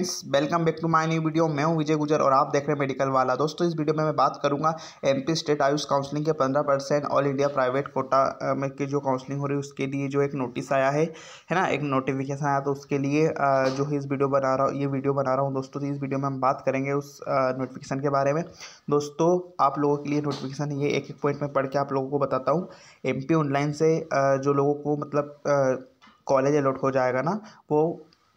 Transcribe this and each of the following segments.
welcome back to my new video मैं हूं विजय गुजर और आप देख रहे हैं मेडिकल वाला दोस्तों इस वीडियो में मैं बात करूंगा एमपी स्टेट आयुष काउंसलिंग के 15 percent all India private quota में की जो काउंसलिंग हो रही है उसके लिए जो एक नोटिस आया है है ना एक नोटिफिकेशन आया तो उसके लिए जो है इस वीडियो बना रहा हूँ ये वीडियो बना रहा हूँ दोस्तों तो इस वीडियो में हम बात करेंगे उस नोटिफिकेशन के बारे में दोस्तों आप लोगों के लिए नोटिफिकेशन ये एक एक पॉइंट में पढ़ के आप लोगों को बताता हूँ एम ऑनलाइन से जो लोगों को मतलब कॉलेज अलॉट हो जाएगा ना वो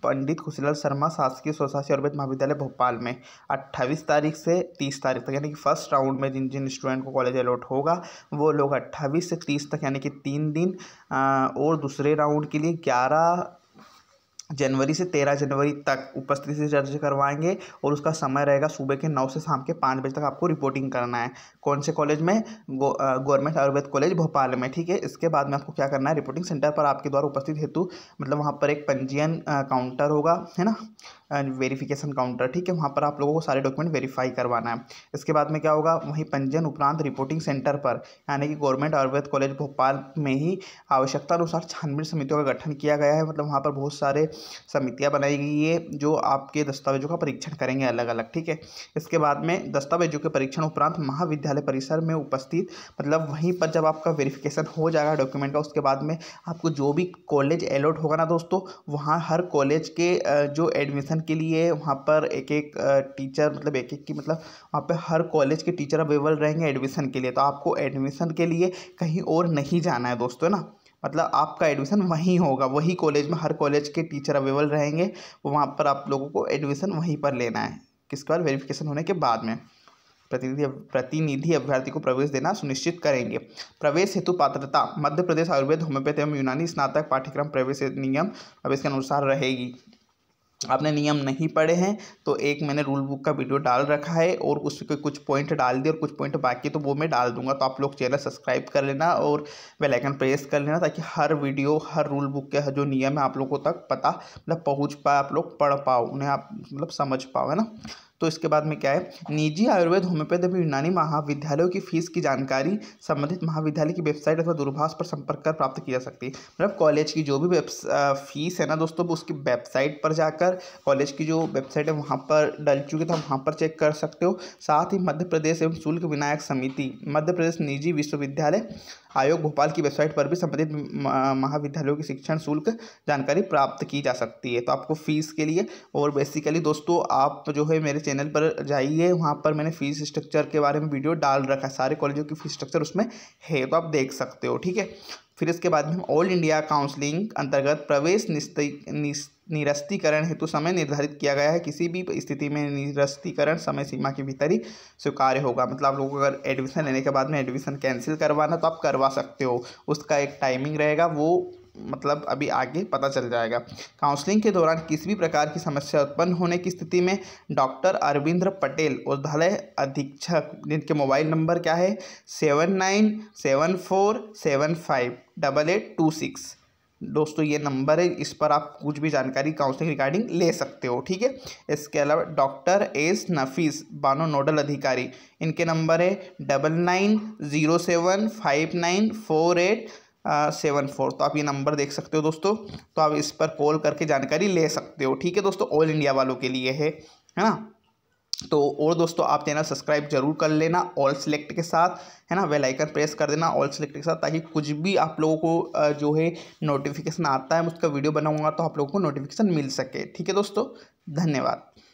पंडित खुशीलाल शर्मा शासकीय स्वशासी आयुर्वेद महाविद्यालय भोपाल में 28 तारीख से 30 तारीख तक यानी कि फर्स्ट राउंड में जिन जिन स्टूडेंट को कॉलेज अलॉट होगा वो लोग 28 से 30 तक यानी कि तीन दिन और दूसरे राउंड के लिए ग्यारह जनवरी से तेरह जनवरी तक उपस्थिति से दर्ज करवाएंगे और उसका समय रहेगा सुबह के नौ से शाम के पाँच बजे तक आपको रिपोर्टिंग करना है कौन से कॉलेज में गवर्नमेंट आयुर्वेद कॉलेज भोपाल में ठीक है इसके बाद में आपको क्या करना है रिपोर्टिंग सेंटर पर आपके द्वारा उपस्थित हेतु मतलब वहाँ पर एक पंजीयन काउंटर होगा है ना वेरीफिकेशन काउंटर ठीक है वहाँ पर आप लोगों को सारे डॉक्यूमेंट वेरीफाई करवाना है इसके बाद में क्या होगा वहीं पंजीयन उपरांत रिपोर्टिंग सेंटर पर यानी कि गवर्नमेंट आयुर्वेद कॉलेज भोपाल में ही आवश्यकता अनुसार छानबीन समितियों का गठन किया गया है मतलब वहाँ पर बहुत सारे समितियाँ बनाई गई है जो आपके दस्तावेजों का परीक्षण करेंगे अलग अलग ठीक है इसके बाद में दस्तावेजों के परीक्षण उपरांत महाविद्यालय परिसर में उपस्थित मतलब वहीं पर जब आपका वेरिफिकेशन हो जाएगा डॉक्यूमेंट का उसके बाद में आपको जो भी कॉलेज अलॉट होगा ना दोस्तों वहाँ हर कॉलेज के जो एडमिशन के लिए वहाँ पर एक एक टीचर मतलब एक एक की मतलब वहाँ पर हर कॉलेज के टीचर अवेलेबल रहेंगे एडमिशन के लिए तो आपको एडमिशन के लिए कहीं और नहीं जाना है दोस्तों ना मतलब आपका एडमिशन वहीं होगा वही कॉलेज में हर कॉलेज के टीचर अवेलेबल रहेंगे वहाँ पर आप लोगों को एडमिशन वहीं पर लेना है किसके बाद वेरिफिकेशन होने के बाद में प्रतिनिधि प्रतिनिधि अभ्यर्थी को प्रवेश देना सुनिश्चित करेंगे प्रवेश हेतु पात्रता मध्य प्रदेश आयुर्वेद होम्योपैथी एवं यूनानी स्नातक पाठ्यक्रम प्रवेश नियम अब इसके अनुसार रहेगी आपने नियम नहीं पढ़े हैं तो एक मैंने रूल बुक का वीडियो डाल रखा है और उसके कुछ पॉइंट डाल दिए और कुछ पॉइंट बाकी तो वो मैं डाल दूंगा तो आप लोग चैनल सब्सक्राइब कर लेना और बेल आइकन प्रेस कर लेना ताकि हर वीडियो हर रूल बुक के जो नियम है आप लोगों तक पता मतलब पहुँच पाए आप लोग पढ़ पाओ उन्हें आप मतलब समझ पाओ है ना तो इसके बाद में क्या है निजी आयुर्वेद होम्योपैथ एवं यूनानी महाविद्यालयों की फीस की जानकारी संबंधित महाविद्यालय की वेबसाइट अथवा दूरभाष पर संपर्क कर प्राप्त की जा सकती है मतलब कॉलेज की जो भी फीस है ना दोस्तों उसकी वेबसाइट पर जाकर कॉलेज की जो वेबसाइट है वहाँ पर डल चुकी थे तो वहाँ पर चेक कर सकते हो साथ ही मध्य प्रदेश एवं शुल्क विनायक समिति मध्य प्रदेश निजी विश्वविद्यालय आयोग भोपाल की वेबसाइट पर भी संबंधित महाविद्यालयों की शिक्षण शुल्क जानकारी प्राप्त की जा सकती है तो आपको फ़ीस के लिए और बेसिकली दोस्तों आप जो है मेरे चैनल पर जाइए वहाँ पर मैंने फ़ीस स्ट्रक्चर के बारे में वीडियो डाल रखा है सारे कॉलेजों की फ़ीस स्ट्रक्चर उसमें है तो आप देख सकते हो ठीक है फिर इसके बाद में ऑल इंडिया काउंसलिंग अंतर्गत प्रवेश निरस्तीकरण हेतु समय निर्धारित किया गया है किसी भी स्थिति में निरस्तीकरण समय सीमा के भीतर ही स्वीकार्य होगा मतलब आप लोग अगर एडमिशन लेने के बाद में एडमिशन कैंसिल करवाना तो आप करवा सकते हो उसका एक टाइमिंग रहेगा वो मतलब अभी आगे पता चल जाएगा काउंसलिंग के दौरान किसी भी प्रकार की समस्या उत्पन्न होने की स्थिति में डॉक्टर अरविंद्र पटेल औषधालय अधीक्षक जिनके मोबाइल नंबर क्या है seven nine seven four seven five double eight two six दोस्तों ये नंबर है इस पर आप कुछ भी जानकारी काउंसलिंग रिगार्डिंग ले सकते हो ठीक है इसके अलावा doctor S Nafees Bano nodal अधिकारी इनके नंबर है double nine zero seven five nine four eight seven four तो आप ये नंबर देख सकते हो दोस्तों तो आप इस पर कॉल करके जानकारी ले सकते हो ठीक है दोस्तों ऑल इंडिया वालों के लिए है है ना तो और दोस्तों आप चैनल सब्सक्राइब जरूर कर लेना ऑल सेलेक्ट के साथ है ना वेल आइकन प्रेस कर देना ऑल सेलेक्ट के साथ ताकि कुछ भी आप लोगों को जो है नोटिफिकेशन आता है उसका वीडियो बनाऊंगा तो आप लोगों को नोटिफिकेशन मिल सके ठीक है दोस्तों धन्यवाद